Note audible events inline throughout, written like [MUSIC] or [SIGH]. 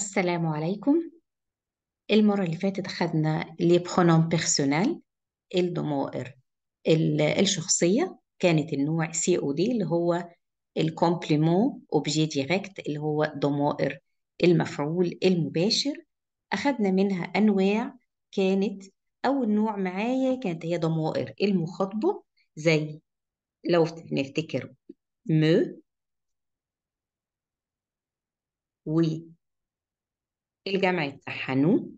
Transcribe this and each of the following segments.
السلام عليكم المرة اللي فاتت خدنا لي برونوم بيرسونال الضمائر الشخصية كانت النوع سي او دي اللي هو الكومبليمون اوبجي ديريكت اللي هو ضمائر المفعول المباشر أخذنا منها أنواع كانت أول نوع معايا كانت هي ضمائر المخاطبة زي لو نفتكر مو و الجمع بتاعها نو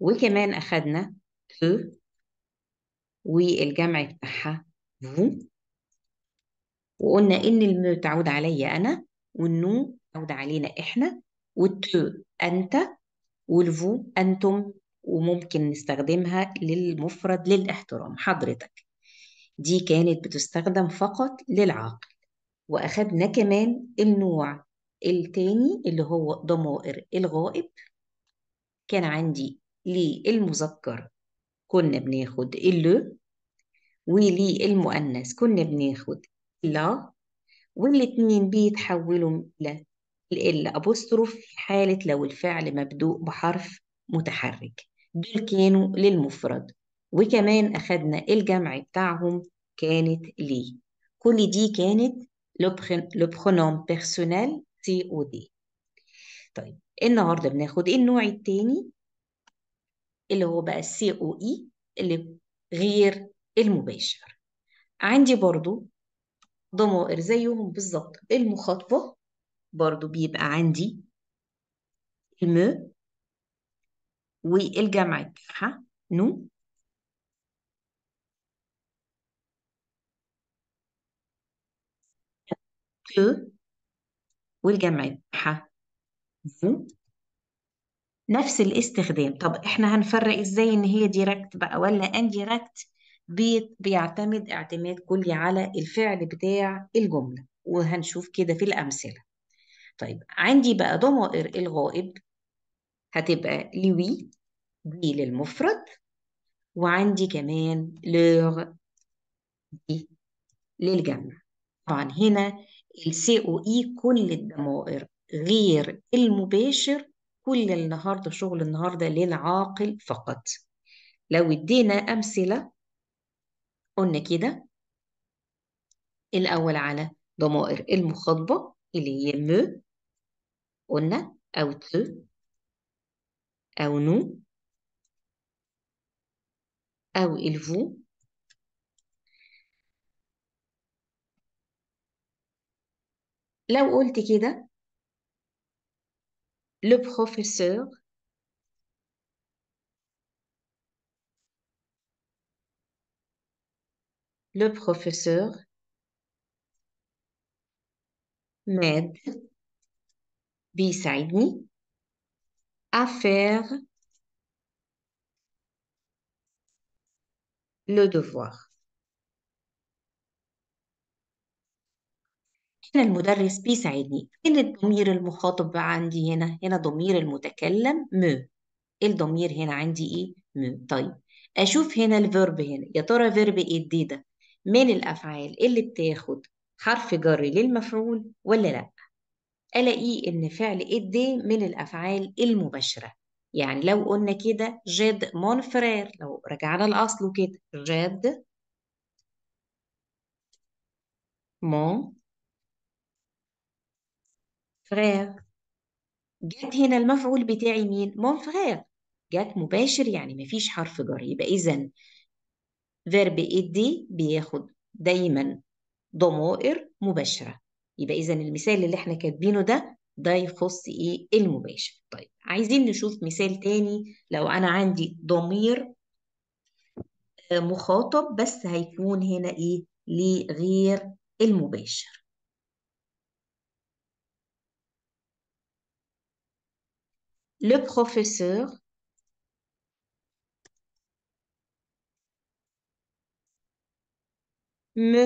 وكمان أخدنا ت والجمع بتاعها فو وقلنا إن المو تعود عليا أنا والنو تعود علينا إحنا والتو أنت والفو أنتم وممكن نستخدمها للمفرد للاحترام حضرتك دي كانت بتستخدم فقط للعاقل وأخدنا كمان النوع التاني اللي هو ضمائر الغائب كان عندي للمذكر كنا بناخد ال وللمؤنث كنا بناخد لا والاتنين بيتحولوا ل ال ابوستروف في حالة لو الفعل مبدوء بحرف متحرك دول كانوا للمفرد وكمان أخدنا الجمع بتاعهم كانت ليه كل دي كانت لو برونوم بيرسونيل سي او دي طيب النهارده بناخد النوع التاني اللي هو بقى السي او اي اللي غير المباشر عندي برضو ضمائر زيهم بالظبط المخاطبة برضو بيبقى عندي الم والجمع بتاعها نو ت والجمع مم. نفس الاستخدام طب احنا هنفرق ازاي ان هي ديركت بقى ولا انديركت بي... بيعتمد اعتماد كلي على الفعل بتاع الجملة وهنشوف كده في الأمثلة طيب عندي بقى ضمائر الغائب هتبقى لوي دي للمفرد وعندي كمان لور دي للجمع طبعا هنا السي او اي e كل الضمائر غير المباشر كل النهارده شغل النهارده للعاقل فقط لو ادينا امثله قلنا كده الاول على ضمائر المخاطبه اللي هي م قلنا او ت او نو او الفو لو قلت le professeur le professeur m'aide me, à faire le devoir هنا المدرس بيساعدني فين الضمير المخاطب بقى عندي هنا هنا ضمير المتكلم م الضمير هنا عندي ايه م طيب اشوف هنا الفيرب هنا يا ترى فيرب ايه ده من الافعال اللي بتاخد حرف جر للمفعول ولا لا الاقيه ان فعل ادي من الافعال المباشره يعني لو قلنا كده جاد مونفرير لو رجعنا لاصله كده جاد مون فرير جت هنا المفعول بتاعي مين مون فرير جت مباشر يعني مفيش حرف جر يبقى اذا فيرب ايدي بياخد دايما ضمائر مباشره يبقى اذا المثال اللي احنا كاتبينه ده ده يخص ايه المباشر طيب عايزين نشوف مثال تاني لو انا عندي ضمير آه، مخاطب بس هيكون هنا ايه لغير المباشر le professeur, me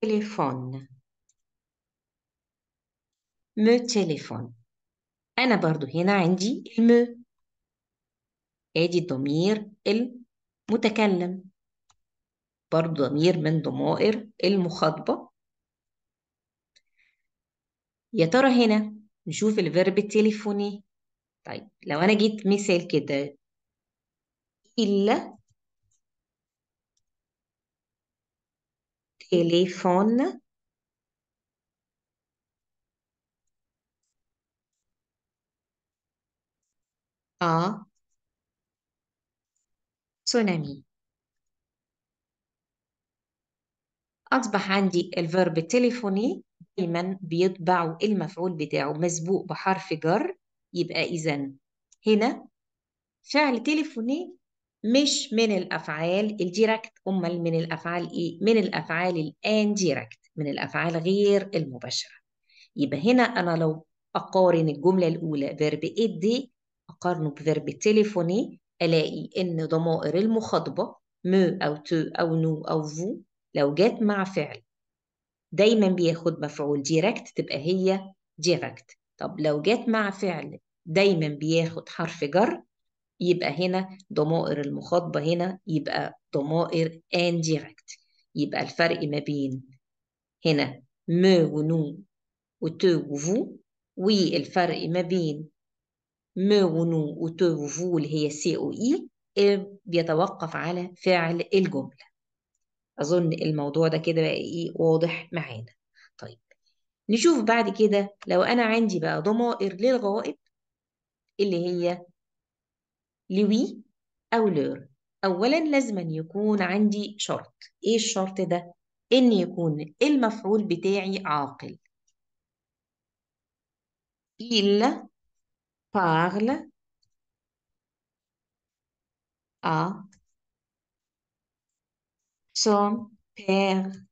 téléphone me téléphone أنا برضو هنا عندي الم ادي ضمير المتكلم برضو ضمير من ضمائر المخاطبة يا ترى هنا نشوف الفيرب التليفوني طيب لو أنا جيت مثال كده إلا تليفون آه تسونامي أصبح عندي الفيرب التليفوني دايما بيطبعوا المفعول بتاعه مسبوق بحرف جر يبقى إذا هنا فعل تليفوني مش من الأفعال الديركت أمال من الأفعال إيه؟ من الأفعال الآن ديركت من الأفعال غير المباشرة يبقى هنا أنا لو أقارن الجملة الأولى فيرب إدي إيه أقارنه بفيرب تليفوني ألاقي إن ضمائر المخاطبة مو أو تو أو نو أو فو لو جت مع فعل دايما بياخد مفعول ديركت تبقى هي ديركت طب لو جت مع فعل دايما بياخد حرف جر يبقى هنا ضمائر المخاطبة هنا يبقى ضمائر indirect يبقى الفرق ما بين هنا م ونو وتو وفو والفرق ما بين م ونو وتو وفو اللي هي سي او اي بيتوقف على فعل الجملة أظن الموضوع ده كده بقى إيه واضح معانا طيب نشوف بعد كده لو أنا عندي بقى ضمائر للغائب اللي هي لوي أو لور أولا لازم يكون عندي شرط إيه الشرط ده؟ إن يكون المفعول بتاعي عاقل إلا parle à son père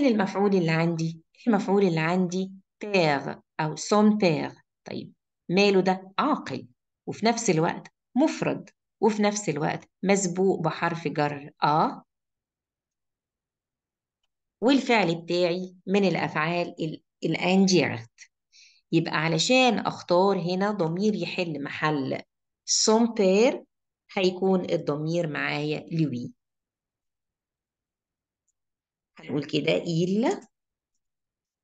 إيه المفعول اللي عندي إيه المفعول اللي عندي père أو son père طيب ماله ده عاقل وفي نفس الوقت مفرد وفي نفس الوقت مسبوق بحرف جر آ آه. والفعل بتاعي من الأفعال الأنجيرت يبقى علشان أختار هنا ضمير يحل محل son père هيكون الضمير معايا لوي هنقول كده إيل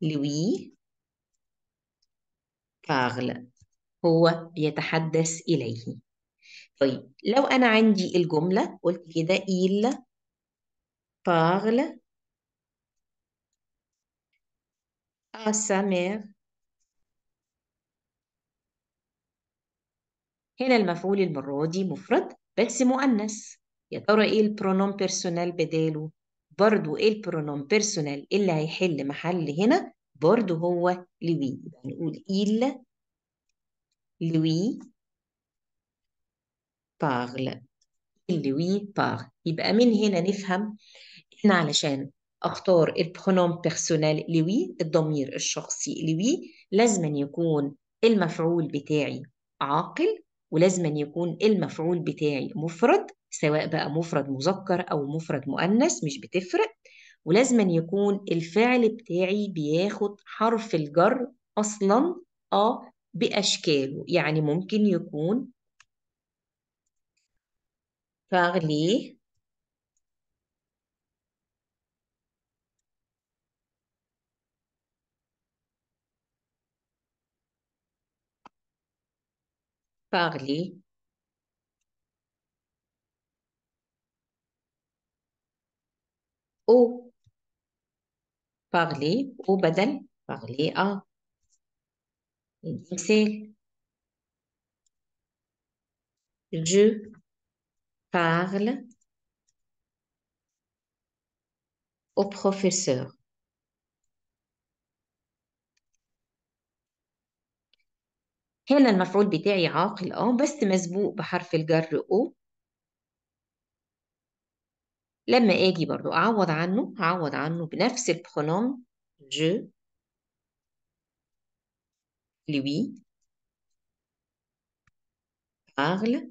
لوي parle هو يتحدث إليه طيب لو أنا عندي الجملة قلت كده إيل parle أسامير هنا المفعول المرة دي مفرد بس مؤنث يا ترى ايه البرونوم بيرسونال بداله برضو ايه البرونوم بيرسونال اللي هيحل محل هنا برضو هو لوي يعني نقول إل لوي بارل لوي بارل يبقى من هنا نفهم ان علشان اختار البرونوم بيرسونال لوي الضمير الشخصي لوي لازم يكون المفعول بتاعي عاقل ولازم يكون المفعول بتاعي مفرد سواء بقى مفرد مذكر أو مفرد مؤنث مش بتفرق ولازما يكون الفعل بتاعي بياخد حرف الجر أصلا آه بأشكاله يعني ممكن يكون parler parler أو بارلي أو بدل بارلي أ مثال Je parle au professeur. هنا المفعول بتاعي عاقل اه بس مسبوق بحرف الجر او لما اجي برضو اعوض عنه اعوض عنه بنفس البرونوم je لوي أغل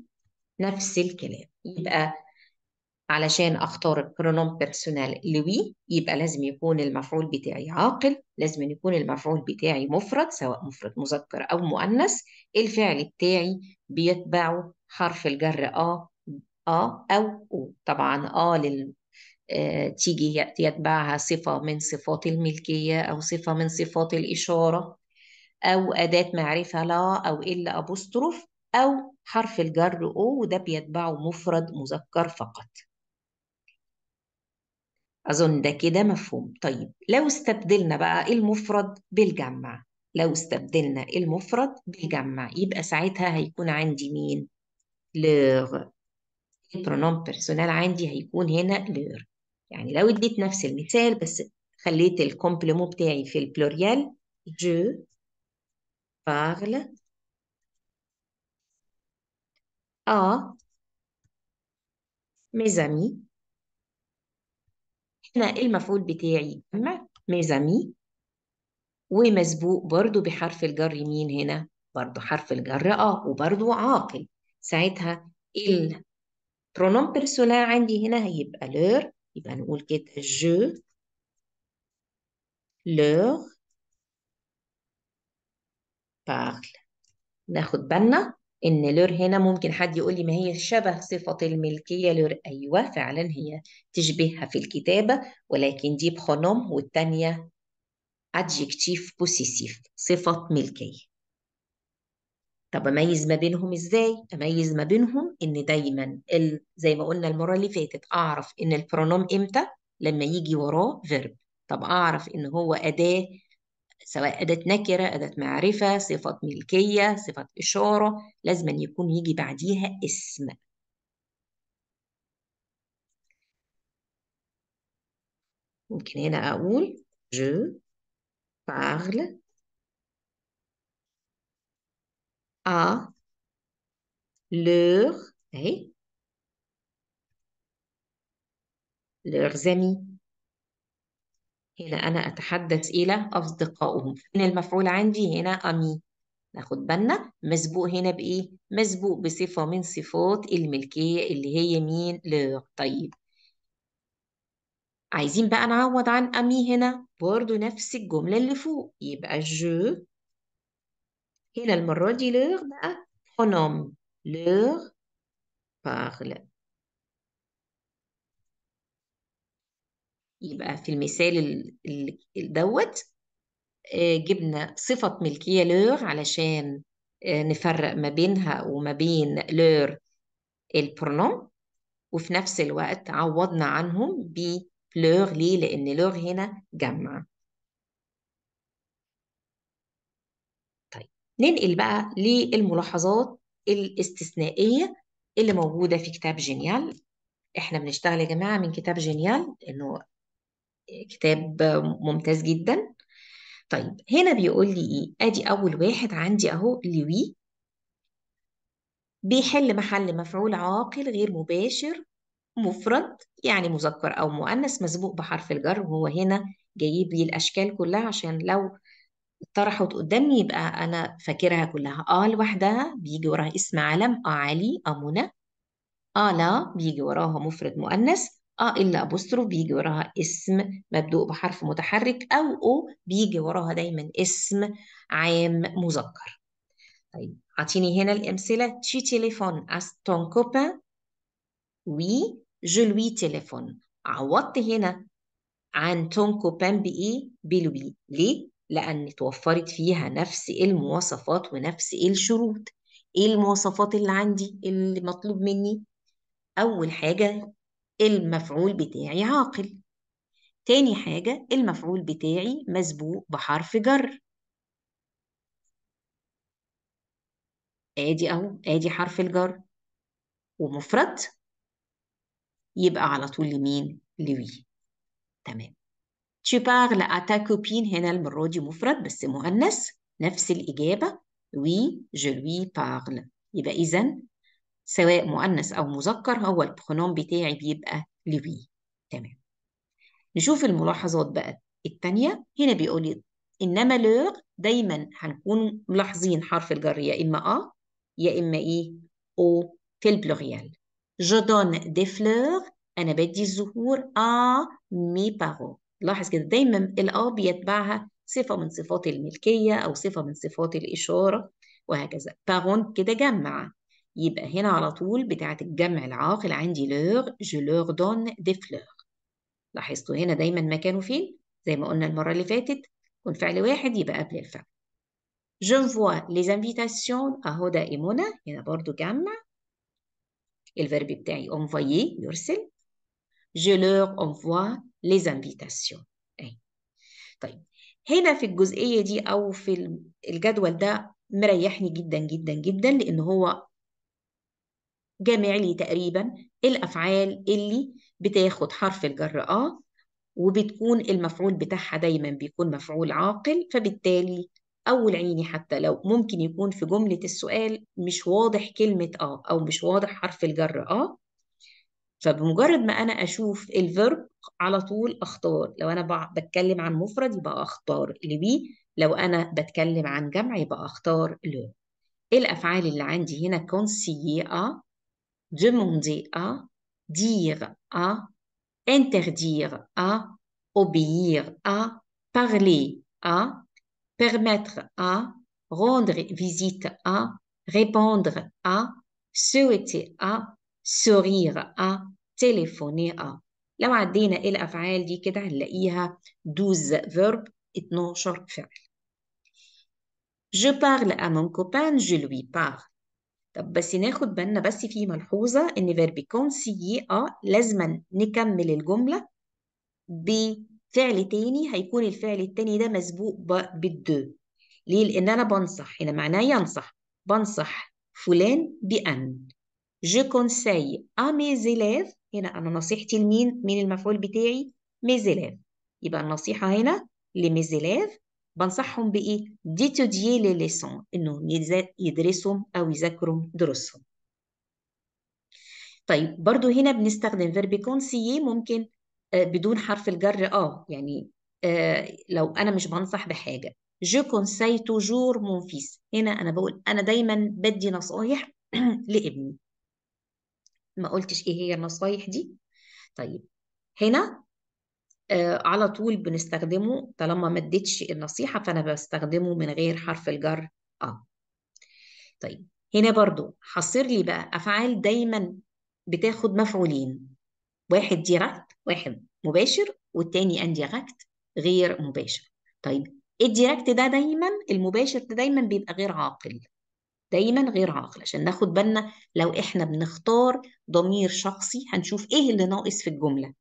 نفس الكلام يبقى علشان اختار البرونوم بيرسونال لوي يبقى لازم يكون المفعول بتاعي عاقل لازم يكون المفعول بتاعي مفرد سواء مفرد مذكر او مؤنث الفعل بتاعي بيتبعه حرف الجر اه آ آه، أو أو طبعا آ آه، لل آه، تيجي يتبعها صفة من صفات الملكية أو صفة من صفات الإشارة أو أداة معرفة لا أو إلا أبوستروف أو حرف الجر أو وده بيتبعه مفرد مذكر فقط أظن ده كده مفهوم طيب لو استبدلنا بقى المفرد بالجمع لو استبدلنا المفرد بالجمع يبقى ساعتها هيكون عندي مين لغ pronoun personal عندي هيكون هنا لير يعني لو اديت نفس المثال بس خليت الكومبلمو بتاعي في البلوريال je parle à mes amis هنا المفعول بتاعي جمع ميزامي ومسبوق برضو بحرف الجر مين هنا برضو حرف الجر اه وبرضو عاقل ساعتها pronom بيرسونال عندي هنا هيبقى leur يبقى نقول كده je leur parle ناخد بالنا ان لور هنا ممكن حد يقول لي ما هي شبه صفة الملكية لور ايوه فعلا هي تشبهها في الكتابة ولكن دي pronom والتانية adjective possessif صفة ملكية طب اميز ما بينهم ازاي اميز ما بينهم ان دايما ال... زي ما قلنا المره اللي فاتت اعرف ان البرونوم امتى لما يجي وراه فيرب طب اعرف ان هو اداه سواء أداة نكرة أداة معرفة صفة ملكية صفة إشارة لازم يكون يجي بعديها اسم ممكن هنا أقول je parle à leur, hey, leurs amis هنا أنا أتحدث إلى أصدقائهم هنا المفعول عندي هنا أمي ناخد بالنا مسبوق هنا بإيه؟ مسبوق بصفة من صفات الملكية اللي هي مين؟ لور، طيب عايزين بقى نعوض عن أمي هنا برضو نفس الجملة اللي فوق يبقى جو هنا المرة دي لغ بقى pronom لغ بارل يبقى في المثال دوت آه، جبنا صفة ملكية لور علشان آه، نفرق ما بينها وما بين لور البرنوم وفي نفس الوقت عوضنا عنهم بلور ليه لأن لور هنا جمع ننقل بقى للملاحظات الاستثنائية اللي موجودة في كتاب جينيال احنا بنشتغل يا جماعة من كتاب جينيال انه كتاب ممتاز جدا طيب هنا بيقول لي ايه ادي اول واحد عندي اهو لوي بيحل محل مفعول عاقل غير مباشر مفرد يعني مذكر او مؤنث مسبوق بحرف الجر وهو هنا جايب لي الاشكال كلها عشان لو طرحت قدامي يبقى انا فاكرها كلها اه لوحدها بيجي وراها اسم علم اه علي اه منى اه لا بيجي وراها مفرد مؤنث اه الا ابوستروف بيجي وراها اسم مبدوء بحرف متحرك او او بيجي وراها دايما اسم عام مذكر طيب اعطيني هنا الامثله تشي تليفون اس تون كوبان وي جو لوي تليفون عوضت هنا عن تون كوبان بايه بلوي ليه لأن اتوفرت فيها نفس المواصفات ونفس الشروط ايه المواصفات اللي عندي اللي مطلوب مني أول حاجة المفعول بتاعي عاقل تاني حاجة المفعول بتاعي مسبوق بحرف جر ادي اهو ادي حرف الجر ومفرد يبقى على طول لمين لوي تمام Tu parles à ta copine هنا المرة دي مفرد بس مؤنث نفس الإجابة وي je lui parle يبقى إذا سواء مؤنث أو مذكر هو البرونوم بتاعي بيبقى لوي تمام نشوف الملاحظات بقى التانية هنا بيقول لي إنما لور دايما هنكون ملاحظين حرف الجر يا إما أ يا إما إيه أو في البلوريال جو دون دي فلور أنا بدي الزهور أ مي بارو لاحظ كده دايما الاب يتبعها صفه من صفات الملكيه او صفه من صفات الاشاره وهكذا بارون كده جمع يبقى هنا على طول بتاعه الجمع العاقل عندي لور جو لور دون دي فلور لاحظتوا هنا دايما مكانه فين زي ما قلنا المره اللي فاتت كون فعل واحد يبقى قبل الفعل Je vois les invitations à هدى et Mona. هنا برضو جمع. الفيرب بتاعي envoyer يرسل. Je leur envoie invitations اهي طيب هنا في الجزئية دي أو في الجدول ده مريحني جدا جدا جدا لأن هو جامع لي تقريبا الأفعال اللي بتاخد حرف الجر آه وبتكون المفعول بتاعها دايما بيكون مفعول عاقل فبالتالي أول عيني حتى لو ممكن يكون في جملة السؤال مش واضح كلمة آه أو مش واضح حرف الجر آه فبمجرد ما أنا أشوف الفيرب على طول اختار لو انا بتكلم عن مفرد يبقى اختار لبي لو انا بتكلم عن جمع يبقى اختار لو الافعال اللي عندي هنا conseiller à demander à dire à interdire à obéir à parler à permettre à rendre visite à répondre à souhaiter à sourire à téléphoner à لو عدينا الأفعال دي كده هنلاقيها دوز فيرب 12 فعل je parle à mon copain je lui parle طب بس ناخد بالنا بس في ملحوظة إن فيرب كونسيي اه لازما نكمل الجملة بفعل تاني هيكون الفعل التاني ده مسبوق بالدو ليه؟ لأن أنا بنصح هنا معناه ينصح بنصح فلان بأن je conseille à mes élèves هنا أنا نصيحتي لمين؟ مين المفعول بتاعي؟ ميزيليف يبقى النصيحة هنا لميزيليف بنصحهم بإيه؟ ديتوديي لي ليسون إنهم يدرسوا أو يذاكروا دروسهم طيب برضو هنا بنستخدم فيرب كونسيي ممكن آه، بدون حرف الجر اه يعني آه لو انا مش بنصح بحاجه جو كونساي توجور مون فيس هنا انا بقول انا دايما بدي نصايح [CLEARS THROAT] لابني ما قلتش ايه هي النصايح دي طيب هنا آه على طول بنستخدمه طالما ما اديتش النصيحه فانا بستخدمه من غير حرف الجر اه طيب هنا برضو حصر لي بقى افعال دايما بتاخد مفعولين واحد ديركت واحد مباشر والتاني انديركت غير مباشر طيب الديركت ده دايما المباشر ده دايما بيبقى غير عاقل دايما غير عاقل عشان ناخد بالنا لو احنا بنختار ضمير شخصي هنشوف ايه اللي ناقص في الجمله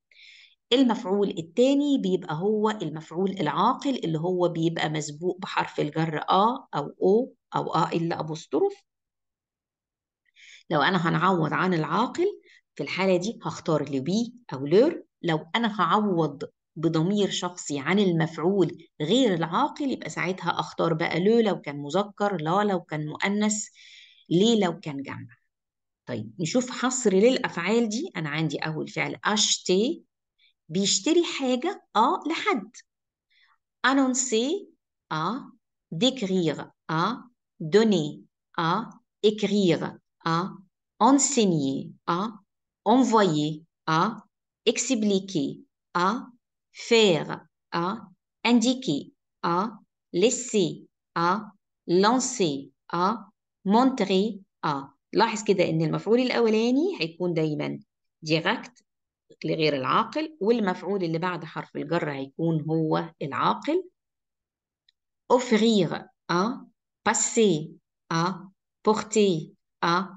المفعول الثاني بيبقى هو المفعول العاقل اللي هو بيبقى مسبوق بحرف الجر آ أو أو أو آ إلا أبوستروف لو أنا هنعوض عن العاقل في الحالة دي هختار لبي أو لور لو أنا هعوض بضمير شخصي عن المفعول غير العاقل يبقى ساعتها اختار بقى لو لو كان مذكر لا لو كان مؤنث ليه لو كان جمع طيب نشوف حصر للافعال دي انا عندي اول فعل اشتي بيشتري حاجه اه لحد انونسي اه décrire, اه دوني اه écrire, اه انسيني اه envoyer, اه اكسبليكي آه، faire à indiquer à laisser à lancer à montrer à لاحظ كده ان المفعول الاولاني هيكون دايما direct لغير العاقل والمفعول اللي بعد حرف الجر هيكون هو العاقل offrir à passer à porter à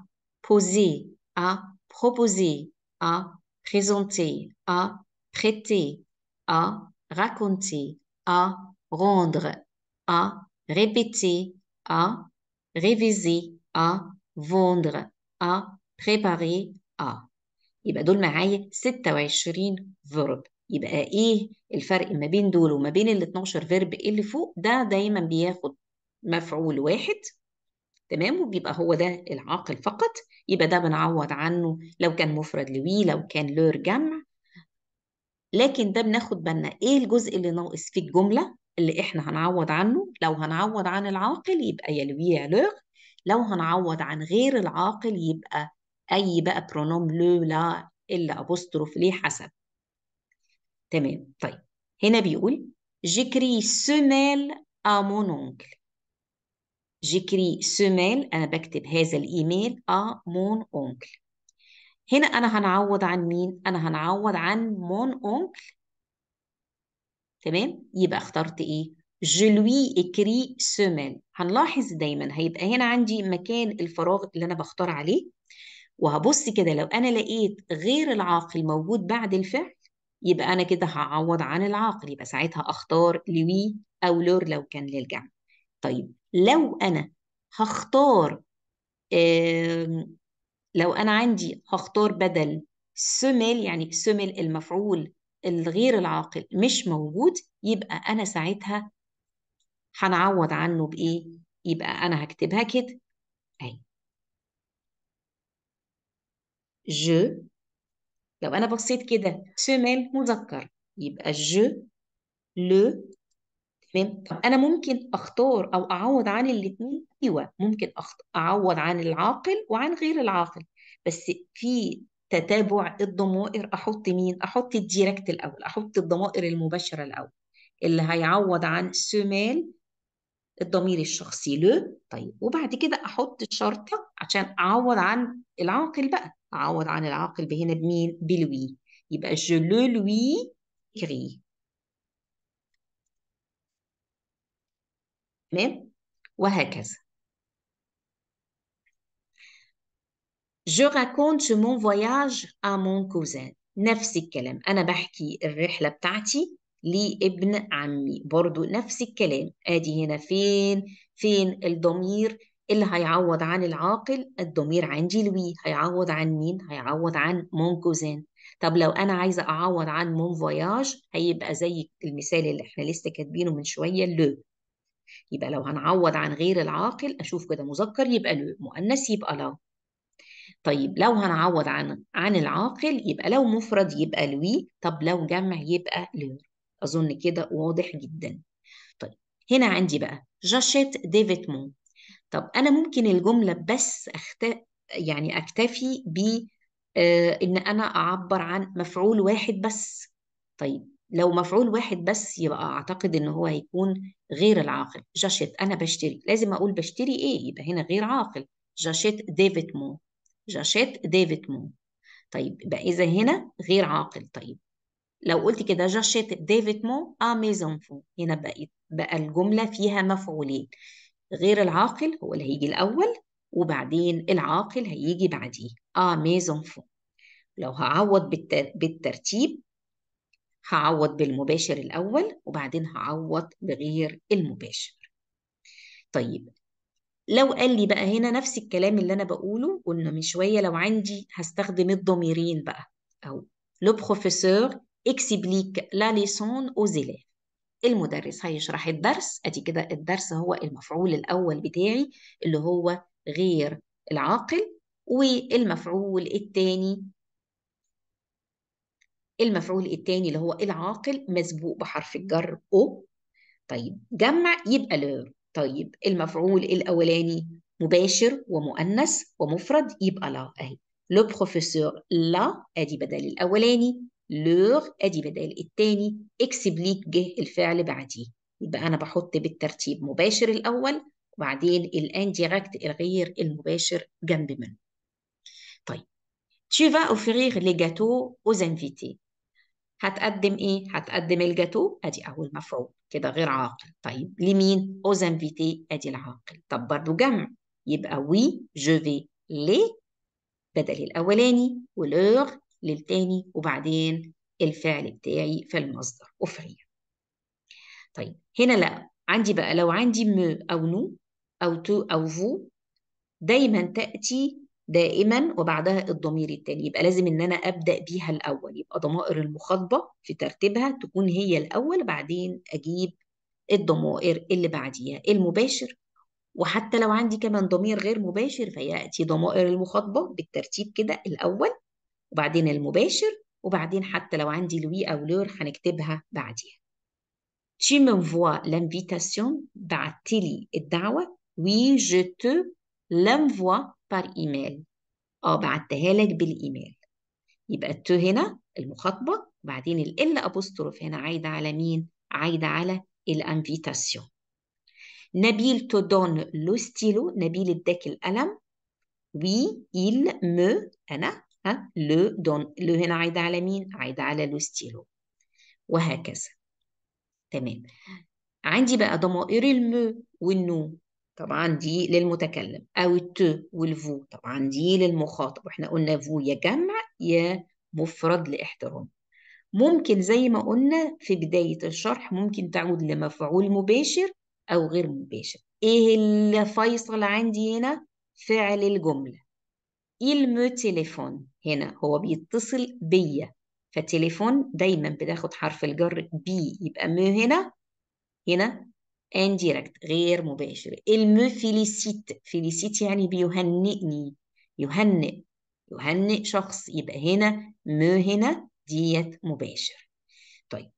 poser à proposer à présenter à prêter à raconter, à rendre, à répéter, à réviser, à vendre, à préparer, à يبقى دول معايا 26 فيرب يبقى ايه الفرق ما بين دول وما بين ال 12 فيرب اللي فوق ده دايما بياخد مفعول واحد تمام وبيبقى هو ده العاقل فقط يبقى ده بنعوض عنه لو كان مفرد لوي لو كان لور جمع لكن ده بناخد بالنا ايه الجزء اللي ناقص في الجمله اللي احنا هنعوض عنه لو هنعوض عن العاقل يبقى يلوي لوغ لو هنعوض عن غير العاقل يبقى اي بقى برونوم لو لا الا ابوستروف ليه حسب تمام طيب هنا بيقول جيكري سمال ا مون اونكل جيكري سمال انا بكتب هذا الايميل ا مون اونكل هنا انا هنعوض عن مين انا هنعوض عن مون اونكل تمام يبقى اخترت ايه je lui écris semaine هنلاحظ دايما هيبقى هنا عندي مكان الفراغ اللي انا بختار عليه وهبص كده لو انا لقيت غير العاقل موجود بعد الفعل يبقى انا كده هعوض عن العاقل يبقى ساعتها اختار لوي او لور لو كان للجمع طيب لو انا هختار لو أنا عندي هختار بدل سمل يعني سمل المفعول الغير العاقل مش موجود يبقى أنا ساعتها هنعوض عنه بإيه؟ يبقى أنا هكتبها كده أهي ج لو أنا بصيت كده سمل مذكر يبقى ج لو تمام طب انا ممكن اختار او اعوض عن الاثنين ايوه ممكن أخ... اعوض عن العاقل وعن غير العاقل بس في تتابع الضمائر احط مين احط الديركت الاول احط الضمائر المباشره الاول اللي هيعوض عن سومال الضمير الشخصي له طيب وبعد كده احط الشرطه عشان اعوض عن العاقل بقى اعوض عن العاقل بهنا بمين بلوي يبقى جو لوي كري تمام وهكذا Je raconte mon voyage à mon cousin نفس الكلام أنا بحكي الرحلة بتاعتي لابن عمي برضو نفس الكلام ادي هنا فين فين الضمير اللي هيعوض عن العاقل الضمير عندي لوي هيعوض عن مين هيعوض عن مون كوزان طب لو انا عايزه اعوض عن مون فواياج هيبقى زي المثال اللي احنا لسه كاتبينه من شويه لو يبقى لو هنعوض عن غير العاقل أشوف كده مذكر يبقى لو مؤنث يبقى لا طيب لو هنعوض عن عن العاقل يبقى لو مفرد يبقى لوي طب لو جمع يبقى لو أظن كده واضح جدا طيب هنا عندي بقى جاشيت ديفيتمون طب أنا ممكن الجملة بس أخت... يعني أكتفي ب آه إن أنا أعبر عن مفعول واحد بس طيب لو مفعول واحد بس يبقى اعتقد ان هو هيكون غير العاقل جاشيت انا بشتري لازم اقول بشتري ايه يبقى هنا غير عاقل جاشيت ديفيد مو جاشيت ديفيد مو طيب يبقى اذا هنا غير عاقل طيب لو قلت كده جاشيت ديفيد مو ا آه، ميزون فو هنا بقى بقى الجمله فيها مفعولين غير العاقل هو اللي هيجي الاول وبعدين العاقل هيجي بعديه ا آه، ميزون فو لو هعوض بالترتيب هعوض بالمباشر الأول وبعدين هعوض بغير المباشر طيب لو قال لي بقى هنا نفس الكلام اللي أنا بقوله قلنا من شوية لو عندي هستخدم الضميرين بقى أو لو بروفيسور اكسبليك لا ليسون او زيلاف المدرس هيشرح الدرس ادي كده الدرس هو المفعول الاول بتاعي اللي هو غير العاقل والمفعول الثاني المفعول الثاني اللي هو العاقل مسبوق بحرف الجر او طيب جمع يبقى لور طيب المفعول الاولاني مباشر ومؤنث ومفرد يبقى لا اهي لو بروفيسور لا ادي بدل الاولاني لور ادي بدل الثاني اكسبليك جه الفعل بعديه يبقى انا بحط بالترتيب مباشر الاول وبعدين الانديركت الغير المباشر جنب منه طيب tu vas offrir les gâteaux aux invités هتقدم ايه هتقدم الجاتو ادي اول مفعول كده غير عاقل طيب لمين اوز انفيتي ادي العاقل طب برضه جمع يبقى وي جو في لي بدل الاولاني ولور للتاني وبعدين الفعل بتاعي في المصدر وفري طيب هنا لا عندي بقى لو عندي م او نو او تو او فو دايما تاتي دائما وبعدها الضمير التاني يبقى لازم ان انا ابدا بيها الاول يبقى ضمائر المخاطبه في ترتيبها تكون هي الاول بعدين اجيب الضمائر اللي بعديها المباشر وحتى لو عندي كمان ضمير غير مباشر فياتي ضمائر المخاطبه بالترتيب كده الاول وبعدين المباشر وبعدين حتى لو عندي لوي او لور هنكتبها بعديها Tu m'envoies l'invitation بعتلي الدعوة Oui, je te l'envoie بار ايميل اه بعتها لك بالايميل يبقى التو هنا المخاطبه وبعدين ال ابوستروف هنا عايده على مين عايده على الانفيتاسيون نبيل تو دون لو ستيلو نبيل اداك القلم وي ايل مو انا ها لو دون لو هنا عايده على مين عايده على لو ستيلو وهكذا تمام عندي بقى ضمائر المو والنو طبعا دي للمتكلم او الت والفو طبعا دي للمخاطب واحنا قلنا فو يا جمع يا مفرد لاحترام ممكن زي ما قلنا في بداية الشرح ممكن تعود لمفعول مباشر أو غير مباشر إيه اللي فيصل عندي هنا فعل الجملة المو تليفون هنا هو بيتصل بيا فتليفون دايما بتاخد حرف الجر بي يبقى مو هنا هنا indirect غير مباشر il me félicite félicite يعني بيهنئني يهنئ يهنئ شخص يبقى هنا مو هنا ديت مباشر طيب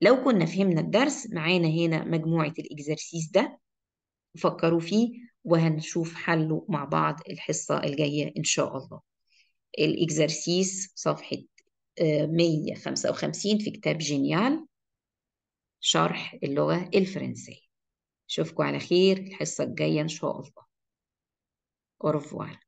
لو كنا فهمنا الدرس معانا هنا مجموعة الإكزرسيس ده فكروا فيه وهنشوف حله مع بعض الحصة الجاية إن شاء الله الإكزرسيس صفحة 155 آه، في كتاب جينيال شرح اللغة الفرنسية أشوفكم على خير الحصة الجاية إن شاء الله أورفوار